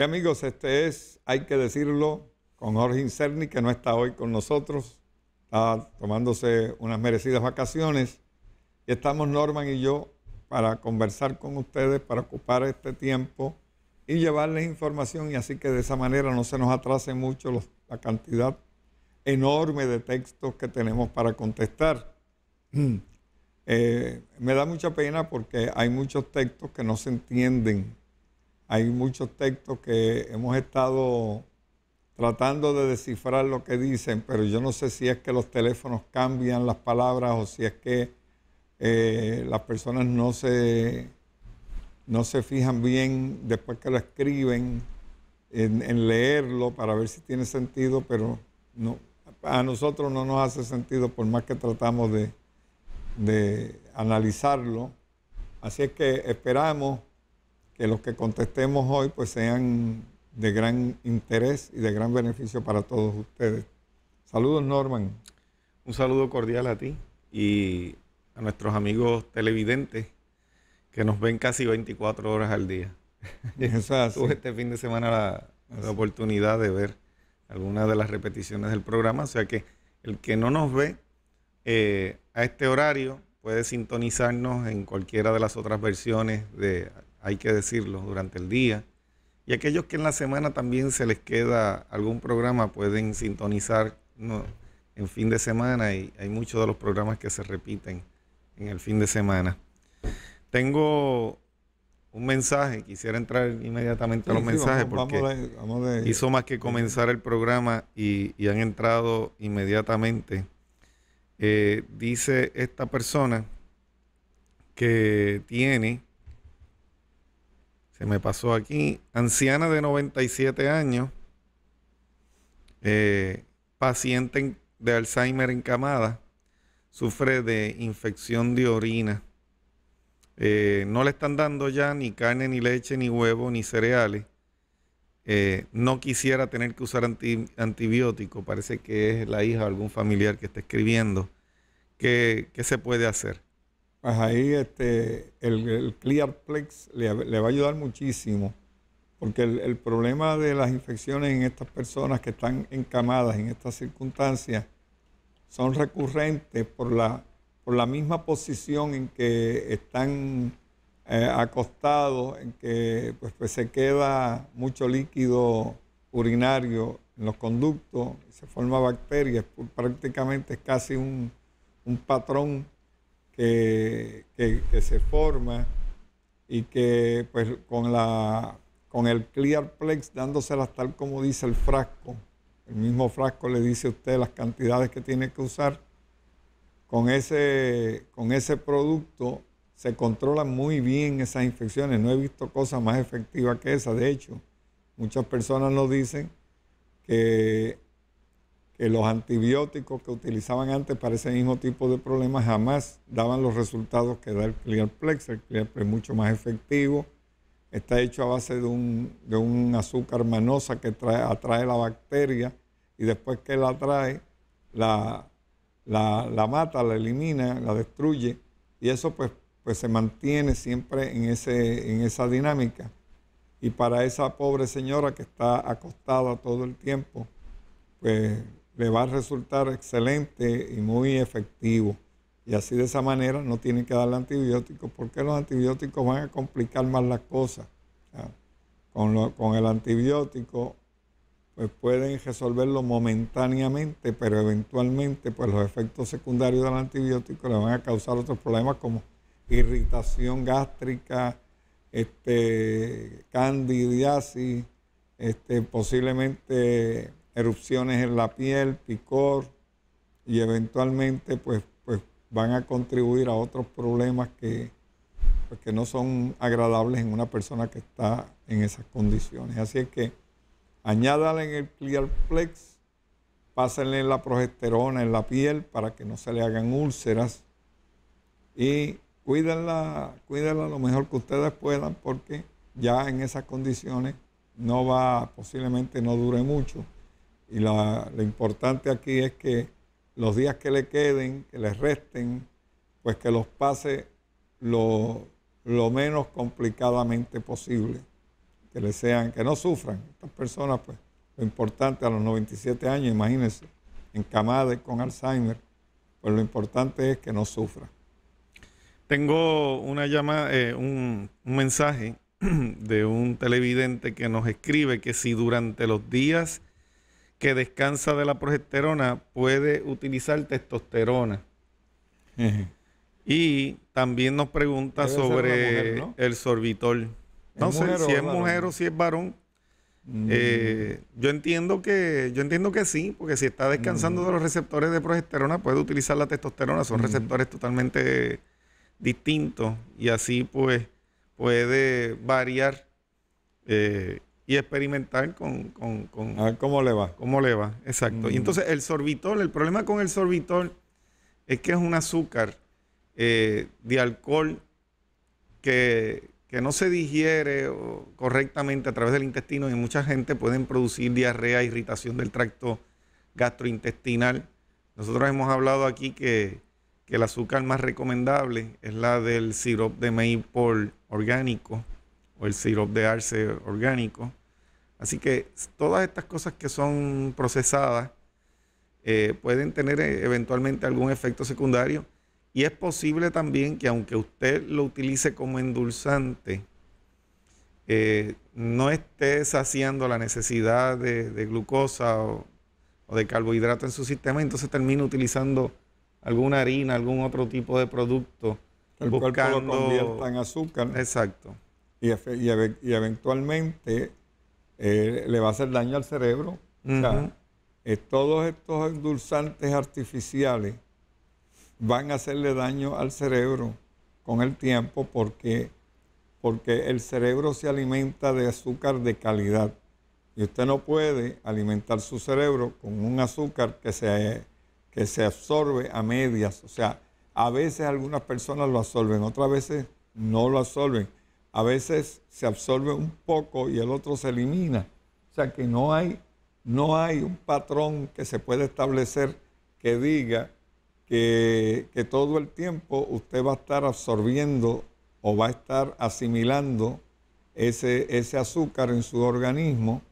Y amigos, este es, hay que decirlo, con Jorge Incerni, que no está hoy con nosotros, está tomándose unas merecidas vacaciones. Y estamos Norman y yo para conversar con ustedes, para ocupar este tiempo y llevarles información y así que de esa manera no se nos atrase mucho la cantidad enorme de textos que tenemos para contestar. Eh, me da mucha pena porque hay muchos textos que no se entienden hay muchos textos que hemos estado tratando de descifrar lo que dicen, pero yo no sé si es que los teléfonos cambian las palabras o si es que eh, las personas no se, no se fijan bien después que lo escriben en, leerlo para ver si tiene sentido, pero a nosotros no nos hace sentido por más que tratamos de, de analizarlo. Así es que esperamos que los que contestemos hoy pues sean de gran interés y de gran beneficio para todos ustedes. Saludos Norman. Un saludo cordial a ti y a nuestros amigos televidentes que nos ven casi 24 horas al día. Eso Tuve este fin de semana la, oportunidad de ver algunas de las repeticiones del programa, o sea que el que no nos ve eh, a este horario puede sintonizarnos en cualquiera de las otras versiones de hay que decirlo, durante el día. Y aquellos que en la semana también se les queda algún programa pueden sintonizar en fin de semana y hay muchos de los programas que se repiten en el fin de semana. Tengo un mensaje, quisiera entrar inmediatamente a los mensajes porque hizo más que comenzar el programa y, han entrado inmediatamente. Eh, dice esta persona que tiene se me pasó aquí. Anciana de 97 años. Eh, paciente de Alzheimer encamada. Sufre de infección de orina. Eh, no le están dando ya ni carne, ni leche, ni huevo, ni cereales. Eh, no quisiera tener que usar antibióticos. antibiótico. Parece que es la hija o algún familiar que está escribiendo. qué se puede hacer? pues ahí este, el, Clearplex le, va a ayudar muchísimo, porque el, problema de las infecciones en estas personas que están encamadas en estas circunstancias son recurrentes por la, por la misma posición en que están eh, acostados, en que pues, pues, se queda mucho líquido urinario en los conductos, se forma bacterias, prácticamente es casi un, un patrón eh, que, se forma y que pues con, la, con el ClearPlex plex dándoselas tal como dice el frasco, el mismo frasco le dice a usted las cantidades que tiene que usar, con ese, con ese producto se controlan muy bien esas infecciones. No he visto cosa más efectiva que esa. De hecho, muchas personas nos dicen que que eh, los antibióticos que utilizaban antes para ese mismo tipo de problemas jamás daban los resultados que da el Clearplex. El Clearplex es mucho más efectivo. Está hecho a base de un, de un azúcar manosa que atrae la bacteria y después que la atrae, la, mata, la elimina, la destruye. Y eso pues, pues se mantiene siempre en, ese, en esa dinámica. Y para esa pobre señora que está acostada todo el tiempo, pues le va a resultar excelente y muy efectivo. Y así de esa manera no tiene que darle antibióticos, porque los antibióticos van a complicar más las cosas. con, el antibiótico, pues pueden resolverlo momentáneamente, pero eventualmente, pues los efectos secundarios del antibiótico le van a causar otros problemas como irritación gástrica, este, candidiasis, este, posiblemente erupciones en la piel, picor y eventualmente pues, pues van a contribuir a otros problemas pues, que, no son agradables en una persona que está en esas condiciones. Así es que añádale en el Clearplex, pásenle la progesterona en la piel para que no se le hagan úlceras y cuídenla, cuídenla lo mejor que ustedes puedan porque ya en esas condiciones no va, posiblemente no dure mucho. Y lo importante aquí es que los días que le queden, que les resten, pues que los pase lo, lo menos complicadamente posible. Que le sean, que no sufran. Estas personas, pues, lo importante a los 97 años, imagínense, encamadas con Alzheimer, pues lo importante es que no sufran. Tengo una llamada, eh, un mensaje de un televidente que nos escribe que si durante los días que descansa de la progesterona puede utilizar testosterona. Y también nos pregunta sobre el sorbitol. entonces si es mujer o si es varón. Mm. Eh, yo entiendo que yo entiendo que sí, porque si está descansando mm. de los receptores de progesterona puede utilizar la testosterona, son mm. receptores totalmente distintos y así pues puede variar eh, y experimentar con, con, a ver cómo le va. Cómo le va, exacto. Y mm. entonces el sorbitol, el problema con el sorbitol es que es un azúcar eh, de alcohol que, no se digiere correctamente a través del intestino y mucha gente pueden producir diarrea, irritación del tracto gastrointestinal. Nosotros hemos hablado aquí que, que el azúcar más recomendable es la del sirop de maple orgánico o el sirop de arce orgánico. Así que todas estas cosas que son procesadas eh, pueden tener eh, eventualmente algún efecto secundario y es posible también que aunque usted lo utilice como endulzante, eh, no esté saciando la necesidad de, glucosa o, de carbohidrato en su sistema, entonces termina utilizando alguna harina, algún otro tipo de producto. El buscando... lo en azúcar. Exacto. y eventualmente eh, le va a hacer daño al cerebro. Eh, todos estos endulzantes artificiales van a hacerle daño al cerebro con el tiempo porque, porque el cerebro se alimenta de azúcar de calidad. Y usted no puede alimentar su cerebro con un azúcar que se, que se absorbe a medias. O sea, a veces algunas personas lo absorben, otras veces no lo absorben a veces se absorbe un poco y el otro se elimina. O sea que no hay, no hay un patrón que se pueda establecer que diga que, todo el tiempo usted va a estar absorbiendo o va a estar asimilando ese, ese azúcar en su organismo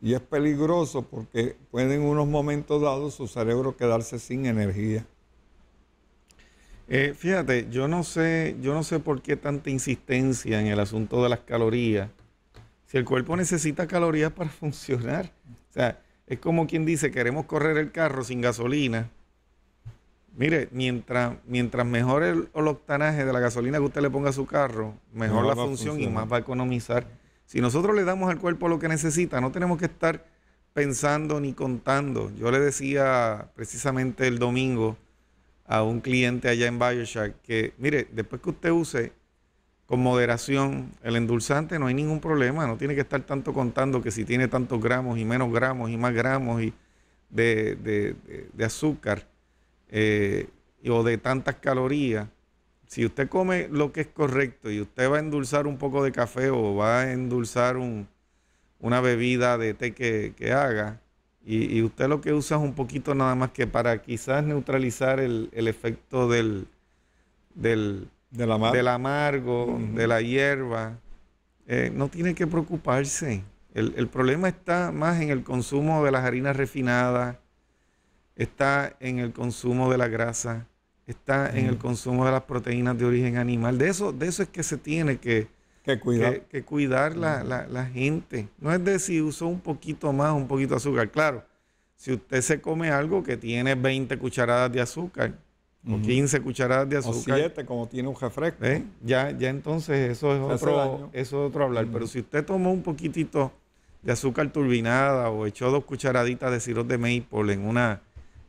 y es peligroso porque puede en unos momentos dados su cerebro quedarse sin energía. Eh, fíjate, yo no sé, yo no sé por qué tanta insistencia en el asunto de las calorías. Si el cuerpo necesita calorías para funcionar. O sea, es como quien dice, queremos correr el carro sin gasolina. Mire, mientras, mientras mejor el, octanaje de la gasolina que usted le ponga a su carro, mejor la función y más va a economizar. Si nosotros le damos al cuerpo lo que necesita, no tenemos que estar pensando ni contando. Yo le decía precisamente el domingo a un cliente allá en Bioshark que, mire, después que usted use con moderación el endulzante, no hay ningún problema, no tiene que estar tanto contando que si tiene tantos gramos y menos gramos y más gramos y de, de, de, azúcar eh, o de tantas calorías. Si usted come lo que es correcto y usted va a endulzar un poco de café o va a endulzar un, una bebida de té que, que haga, y, usted lo que usa es un poquito nada más que para quizás neutralizar el, efecto del, del, amargo, de la hierba. Eh, no tiene que preocuparse. El, problema está más en el consumo de las harinas refinadas, está en el consumo de la grasa, está en el consumo de las proteínas de origen animal. De eso, de eso es que se tiene que, que, cuidar la, la, la, gente. No es decir, si usó un poquito más, un poquito de azúcar. Claro, si usted se come algo que tiene 20 cucharadas de azúcar o 15 cucharadas de azúcar. O como tiene un refresco. ¿eh? Ya, ya entonces eso es, otro, otro hablar. Pero si usted tomó un poquitito de azúcar turbinada o echó dos cucharaditas de sirope de maple en una,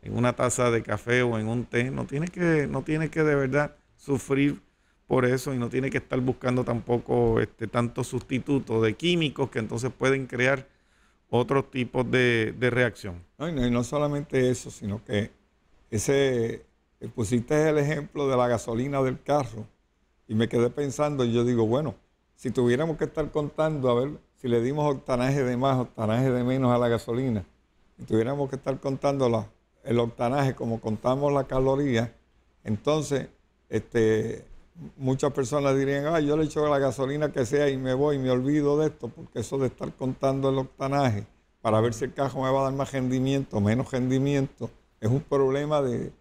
en una taza de café o en un té, no tiene que, no tiene que de verdad sufrir por eso y no tiene que estar buscando tampoco este, tantos sustitutos de químicos que entonces pueden crear otros tipos de, reacción. No, y, no, solamente eso, sino que ese eh, pusiste el ejemplo de la gasolina del carro y me quedé pensando y yo digo, bueno, si tuviéramos que estar contando, a ver, si le dimos octanaje de más, octanaje de menos a la gasolina, y tuviéramos que estar contando el octanaje como contamos la caloría, entonces este, muchas personas dirían, ah, yo le echo la gasolina que sea y me voy y me olvido de esto, porque eso de estar contando el octanaje para ver si el carro me va a dar más rendimiento, menos rendimiento, es un problema de,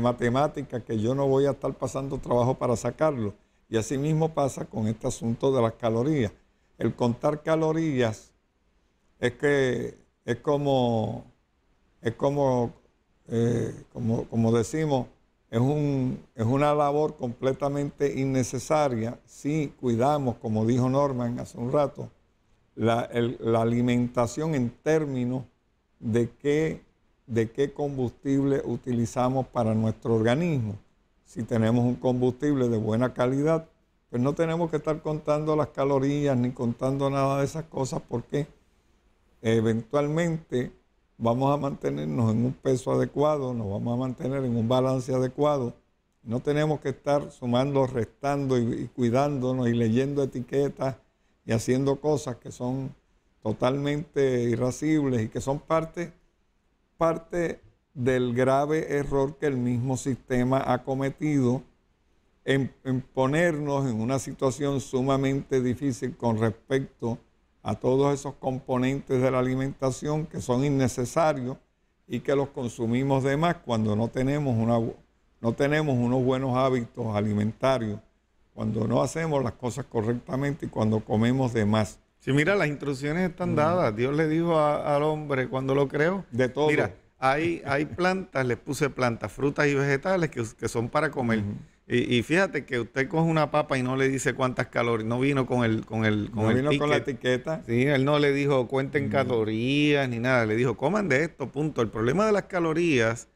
matemática que yo no voy a estar pasando trabajo para sacarlo. Y así mismo pasa con este asunto de las calorías. El contar calorías es que es como, es como, eh, como, como decimos, es, un, es una labor completamente innecesaria si cuidamos, como dijo Norman hace un rato, la, alimentación en términos de qué, de qué combustible utilizamos para nuestro organismo. Si tenemos un combustible de buena calidad, pues no tenemos que estar contando las calorías ni contando nada de esas cosas porque eventualmente vamos a mantenernos en un peso adecuado, nos vamos a mantener en un balance adecuado. No tenemos que estar sumando, restando y, cuidándonos y leyendo etiquetas y haciendo cosas que son totalmente irracibles y que son parte, parte del grave error que el mismo sistema ha cometido en, ponernos en una situación sumamente difícil con respecto a a todos esos componentes de la alimentación que son innecesarios y que los consumimos de más cuando no tenemos, una, no tenemos unos buenos hábitos alimentarios, cuando no hacemos las cosas correctamente y cuando comemos de más. Si sí, mira, las instrucciones están mm. dadas. Dios le dijo al hombre cuando lo creó. De todo. Mira, hay, plantas, les puse plantas, frutas y vegetales que, son para comer. Y, fíjate que usted coge una papa y no le dice cuántas calorías. No vino con el con el con no vino con la etiqueta. Sí, él no le dijo cuenten mm. calorías ni nada. Le dijo coman de esto, punto. El problema de las calorías,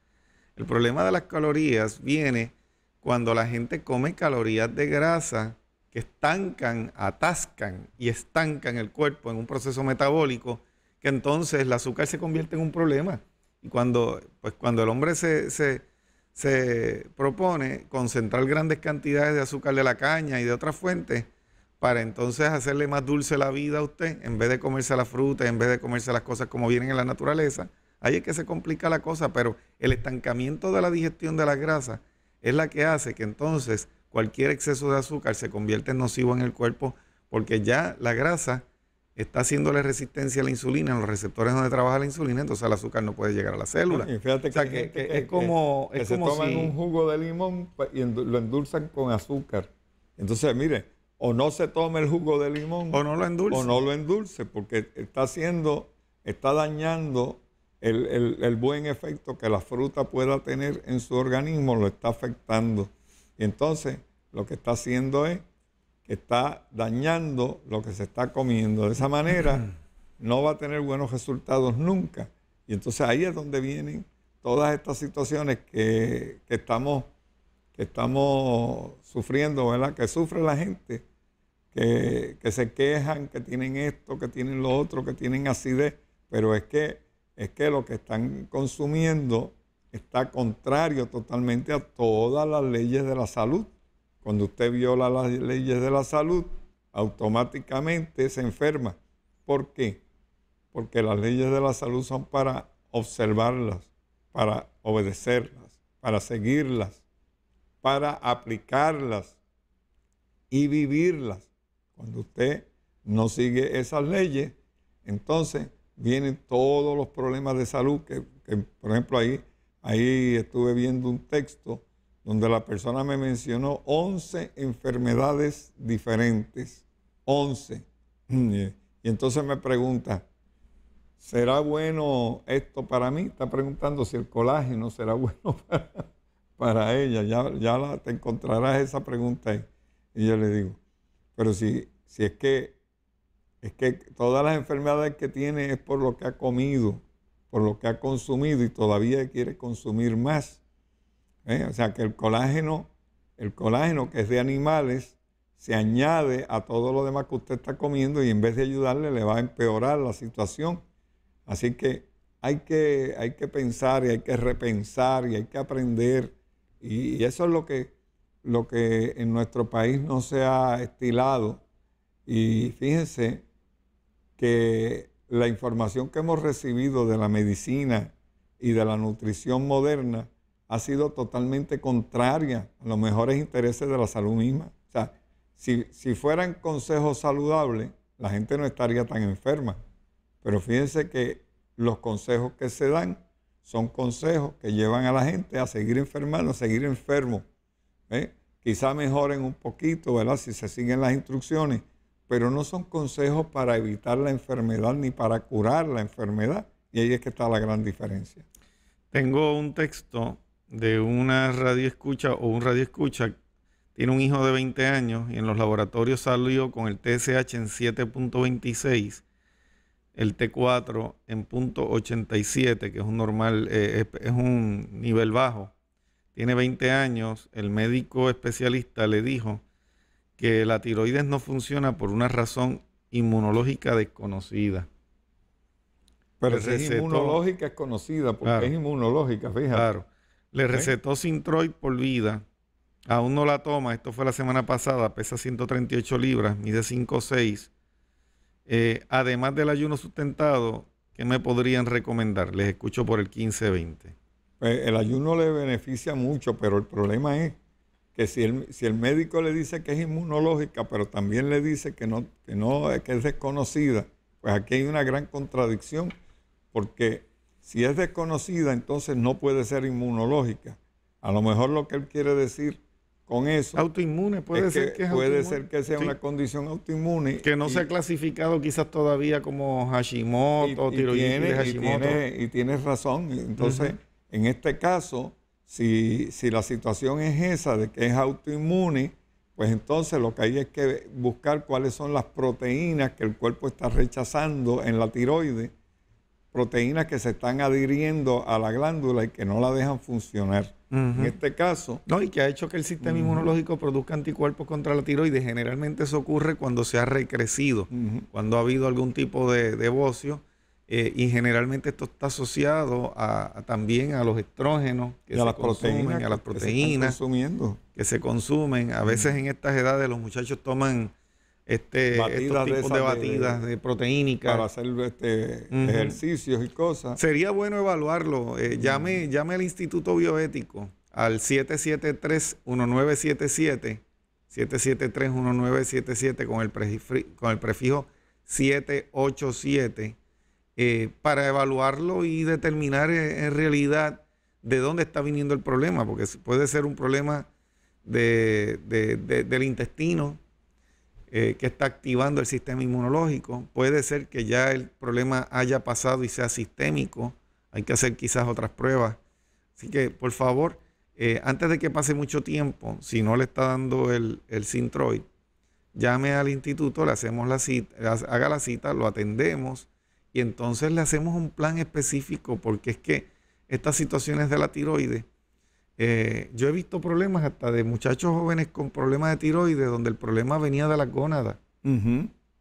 el problema de las calorías viene cuando la gente come calorías de grasa que estancan, atascan y estancan el cuerpo en un proceso metabólico que entonces el azúcar se convierte en un problema. Y cuando, pues cuando el hombre se se propone concentrar grandes cantidades de azúcar de la caña y de otras fuentes para entonces hacerle más dulce la vida a usted, en vez de comerse la fruta, en vez de comerse las cosas como vienen en la naturaleza. Ahí es que se complica la cosa, pero el estancamiento de la digestión de la grasa es la que hace que entonces cualquier exceso de azúcar se convierta en nocivo en el cuerpo, porque ya la grasa está haciéndole resistencia a la insulina en los receptores donde trabaja la insulina, entonces el azúcar no puede llegar a la célula. fíjate que, es como... se toman un jugo de limón y lo endulzan con azúcar. Entonces, mire, o no se toma el jugo de limón... O no lo endulce. O no lo endulce, porque está haciendo, está dañando el buen efecto que la fruta pueda tener en su organismo, lo está afectando. Y entonces, lo que está haciendo es está dañando lo que se está comiendo. De esa manera no va a tener buenos resultados nunca. Y entonces ahí es donde vienen todas estas situaciones que, estamos, que estamos sufriendo, ¿verdad? Que sufre la gente, que, se quejan, que tienen esto, que tienen lo otro, que tienen acidez, pero es que, es que lo que están consumiendo está contrario totalmente a todas las leyes de la salud. Cuando usted viola las leyes de la salud, automáticamente se enferma. ¿Por qué? Porque las leyes de la salud son para observarlas, para obedecerlas, para seguirlas, para aplicarlas y vivirlas. Cuando usted no sigue esas leyes, entonces vienen todos los problemas de salud que, por ejemplo, ahí, ahí estuve viendo un texto donde la persona me mencionó 11 enfermedades diferentes. 11. Mm, y entonces me pregunta, ¿será bueno esto para mí? Está preguntando si el colágeno será bueno para, ella. Ya, ya la, te encontrarás esa pregunta ahí. Y yo le digo, pero si, si es que es que todas las enfermedades que tiene es por lo que ha comido, por lo que ha consumido y todavía quiere consumir más. ¿eh? O sea que el colágeno, el colágeno que es de animales, se añade a todo lo demás que usted está comiendo y en vez de ayudarle le va a empeorar la situación. Así que hay que, hay que pensar y hay que repensar y hay que aprender. Y, eso es lo que, lo que en nuestro país no se ha estilado. Y fíjense que la información que hemos recibido de la medicina y de la nutrición moderna ha sido totalmente contraria a los mejores intereses de la salud misma. O sea, si, fueran consejos saludables, la gente no estaría tan enferma. Pero fíjense que los consejos que se dan son consejos que llevan a la gente a seguir enfermando, a seguir enfermo. ¿eh? Quizá mejoren un poquito, ¿verdad? Si se siguen las instrucciones, pero no son consejos para evitar la enfermedad ni para curar la enfermedad. Y ahí es que está la gran diferencia. Tengo un texto de una radio escucha o un radio escucha tiene un hijo de 20 años y en los laboratorios salió con el TSH en 7.26, el T4 en .87, que es un normal, eh, es, un nivel bajo. Tiene 20 años, el médico especialista le dijo que la tiroides no funciona por una razón inmunológica desconocida. Pero es inmunológica es conocida, porque es inmunológica, fíjate. Le recetó Sintroid por vida. Aún no la toma. Esto fue la semana pasada. Pesa 138 libras. Mide 5,6. Eh, además del ayuno sustentado, ¿qué me podrían recomendar? Les escucho por el 15-20. Pues, el ayuno le beneficia mucho, pero el problema es que si el, médico le dice que es inmunológica, pero también le dice que no, que no que es desconocida, pues aquí hay una gran contradicción, porque si es desconocida, entonces no puede ser inmunológica. A lo mejor lo que él quiere decir con eso. Autoinmune, puede ser que, Puede ser que sea una condición autoinmune. Que no se ha clasificado quizás todavía como Hashimoto, y, tiroides Hashimoto. y tienes razón. Entonces, en este caso, si, si la situación es esa de que es autoinmune, pues entonces lo que hay es que buscar cuáles son las proteínas que el cuerpo está rechazando en la tiroide proteínas que se están adhiriendo a la glándula y que no la dejan funcionar. En este caso. No, y que ha hecho que el sistema inmunológico produzca anticuerpos contra la tiroides. Generalmente eso ocurre cuando se ha recrecido, cuando ha habido algún tipo de, de bocio. Eh, y generalmente esto está asociado a, también a los estrógenos que se las consumen, a las proteínas que se, que se consumen. A veces en estas edades los muchachos toman este, batidas de, batidas proteínicas. Para hacer este, ejercicios y cosas. Sería bueno evaluarlo. Eh, llame, llame al Instituto Bioético al 773-1977, 773-1977 con, el con el prefijo 787, eh, para evaluarlo y determinar eh, en realidad de dónde está viniendo el problema, porque puede ser un problema del intestino eh, que está activando el sistema inmunológico. Puede ser que ya el problema haya pasado y sea sistémico. Hay que hacer quizás otras pruebas. Así que, por favor, eh, antes de que pase mucho tiempo, si no le está dando el, el Sintroid, llame al instituto, le hacemos la cita, haga la cita, lo atendemos y entonces le hacemos un plan específico porque es que estas situaciones de la tiroides eh, yo he visto problemas hasta de muchachos jóvenes con problemas de tiroides, donde el problema venía de las gónadas.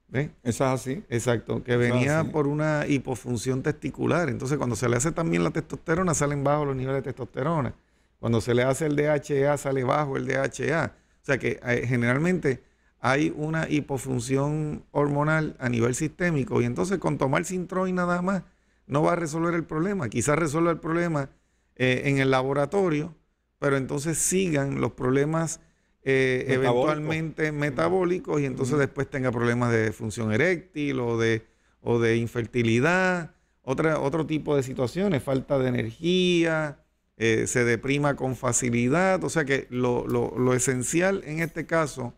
¿Ves? es así. Exacto, que venía por una hipofunción testicular. Entonces, cuando se le hace también la testosterona, salen bajos los niveles de testosterona. Cuando se le hace el DHA, sale bajo el DHA. O sea que eh, generalmente hay una hipofunción hormonal a nivel sistémico. Y entonces, con tomar sintroid nada más, no va a resolver el problema. Quizás resuelva el problema eh, en el laboratorio, pero entonces sigan los problemas eh, eventualmente metabólicos y entonces después tenga problemas de función eréctil o de, de infertilidad, otra, otro tipo de situaciones, falta de energía, eh, se deprima con facilidad. O sea que lo, esencial en este caso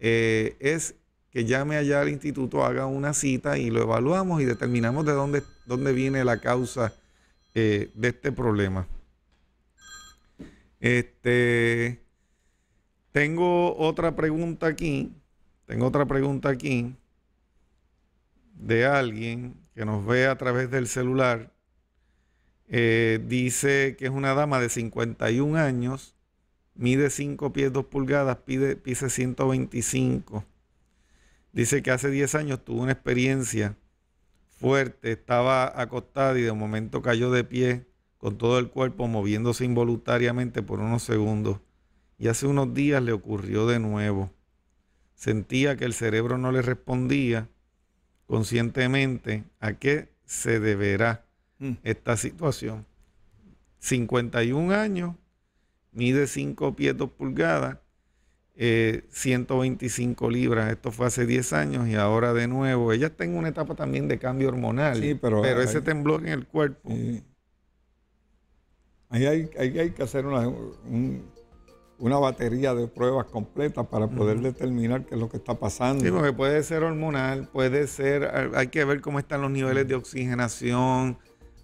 eh, es que llame allá al instituto, haga una cita y lo evaluamos y determinamos de dónde, dónde viene la causa de este problema. Este, tengo otra pregunta aquí. Tengo otra pregunta aquí de alguien que nos ve a través del celular. Eh, dice que es una dama de 51 años, mide 5 pies 2 pulgadas, pide, 125. Dice que hace 10 años tuvo una experiencia fuerte, estaba acostada y de momento cayó de pie con todo el cuerpo moviéndose involuntariamente por unos segundos y hace unos días le ocurrió de nuevo. Sentía que el cerebro no le respondía conscientemente a qué se deberá mm. esta situación. 51 años, mide 5 pies 2 pulgadas, 125 eh, libras. Esto fue hace 10 años y ahora de nuevo. Ella está en una etapa también de cambio hormonal, pero, pero ese temblor en el cuerpo. Ahí hay, que hacer una, una batería de pruebas completas para poder determinar qué es lo que está pasando. Sí, porque puede ser hormonal, puede ser, ah, hay que ver cómo están los niveles de oxigenación,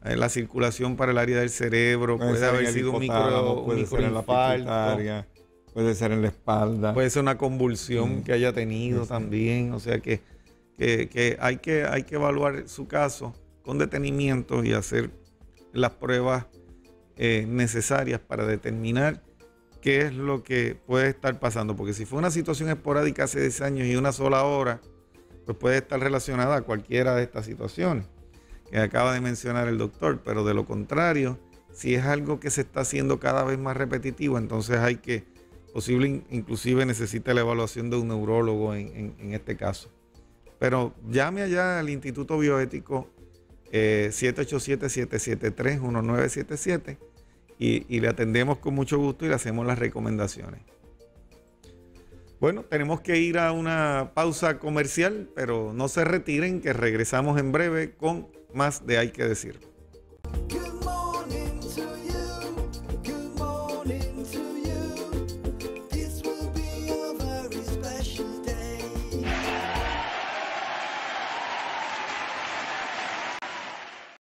eh, la circulación para el área del cerebro, puede, haber sido un micro, puede ser en la puede ser en la espalda. Puede ser una convulsión que haya tenido también, o sea hay que hay que evaluar su caso con detenimiento y hacer las pruebas eh, necesarias para determinar qué es lo que puede estar pasando. Porque si fue una situación esporádica hace 10 años y una sola hora, pues puede estar relacionada a cualquiera de estas situaciones que acaba de mencionar el doctor. Pero de lo contrario, si es algo que se está haciendo cada vez más repetitivo, entonces hay que, posible inclusive necesita la evaluación de un neurólogo en, este caso. Pero llame allá al Instituto Bioético 787-773-1977 eh, y, le atendemos con mucho gusto y le hacemos las recomendaciones. Bueno, tenemos que ir a una pausa comercial, pero no se retiren que regresamos en breve con más de Hay que decir.